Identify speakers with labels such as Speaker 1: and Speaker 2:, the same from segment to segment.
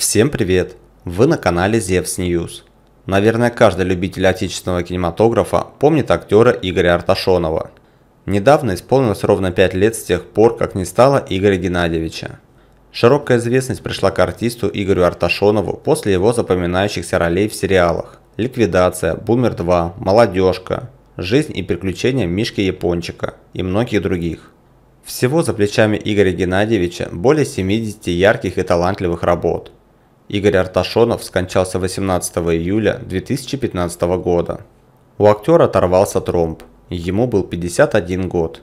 Speaker 1: Всем привет! Вы на канале Zevs News. Наверное, каждый любитель отечественного кинематографа помнит актера Игоря Арташонова. Недавно исполнилось ровно 5 лет с тех пор, как не стало Игоря Геннадьевича. Широкая известность пришла к артисту Игорю Арташонову после его запоминающихся ролей в сериалах «Ликвидация», «Бумер 2», «Молодежка», «Жизнь и приключения Мишки Япончика» и многих других. Всего за плечами Игоря Геннадьевича более 70 ярких и талантливых работ – Игорь Арташонов скончался 18 июля 2015 года. У актера оторвался тромб, ему был 51 год.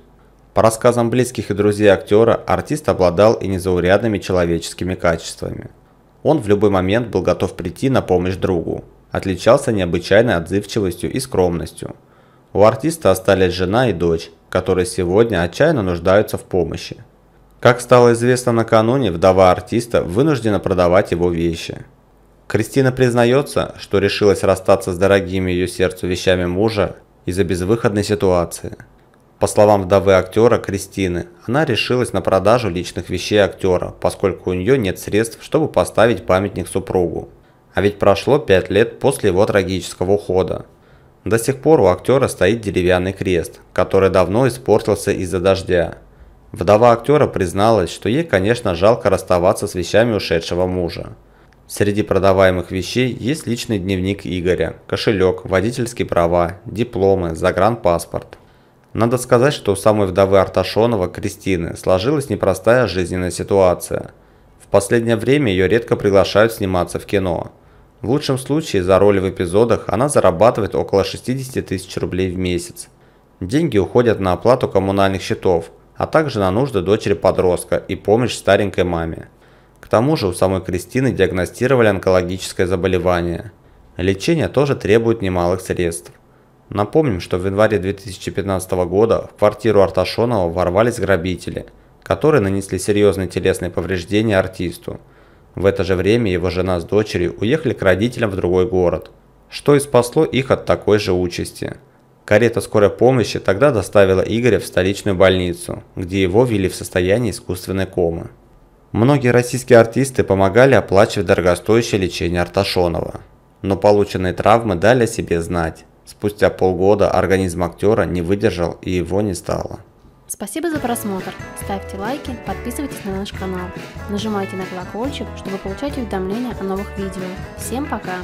Speaker 1: По рассказам близких и друзей актера, артист обладал и незаурядными человеческими качествами. Он в любой момент был готов прийти на помощь другу, отличался необычайной отзывчивостью и скромностью. У артиста остались жена и дочь, которые сегодня отчаянно нуждаются в помощи. Как стало известно накануне, вдова артиста вынуждена продавать его вещи. Кристина признается, что решилась расстаться с дорогими ее сердцу вещами мужа из-за безвыходной ситуации. По словам вдовы актера Кристины, она решилась на продажу личных вещей актера, поскольку у нее нет средств, чтобы поставить памятник супругу. А ведь прошло 5 лет после его трагического ухода. До сих пор у актера стоит деревянный крест, который давно испортился из-за дождя. Вдова актера призналась, что ей, конечно, жалко расставаться с вещами ушедшего мужа. Среди продаваемых вещей есть личный дневник Игоря, кошелек, водительские права, дипломы, загранпаспорт. Надо сказать, что у самой вдовы Арташонова, Кристины, сложилась непростая жизненная ситуация. В последнее время ее редко приглашают сниматься в кино. В лучшем случае за роли в эпизодах она зарабатывает около 60 тысяч рублей в месяц. Деньги уходят на оплату коммунальных счетов, а также на нужды дочери-подростка и помощь старенькой маме. К тому же у самой Кристины диагностировали онкологическое заболевание. Лечение тоже требует немалых средств. Напомним, что в январе 2015 года в квартиру Арташонова ворвались грабители, которые нанесли серьезные телесные повреждения артисту. В это же время его жена с дочерью уехали к родителям в другой город, что и спасло их от такой же участи. Карета скорой помощи тогда доставила Игоря в столичную больницу, где его ввели в состояние искусственной комы. Многие российские артисты помогали оплачивать дорогостоящее лечение Арташонова. Но полученные травмы дали о себе знать. Спустя полгода организм актера не выдержал и его не стало. Спасибо за просмотр. Ставьте лайки, подписывайтесь на наш канал. Нажимайте на колокольчик, чтобы получать уведомления о новых видео. Всем пока!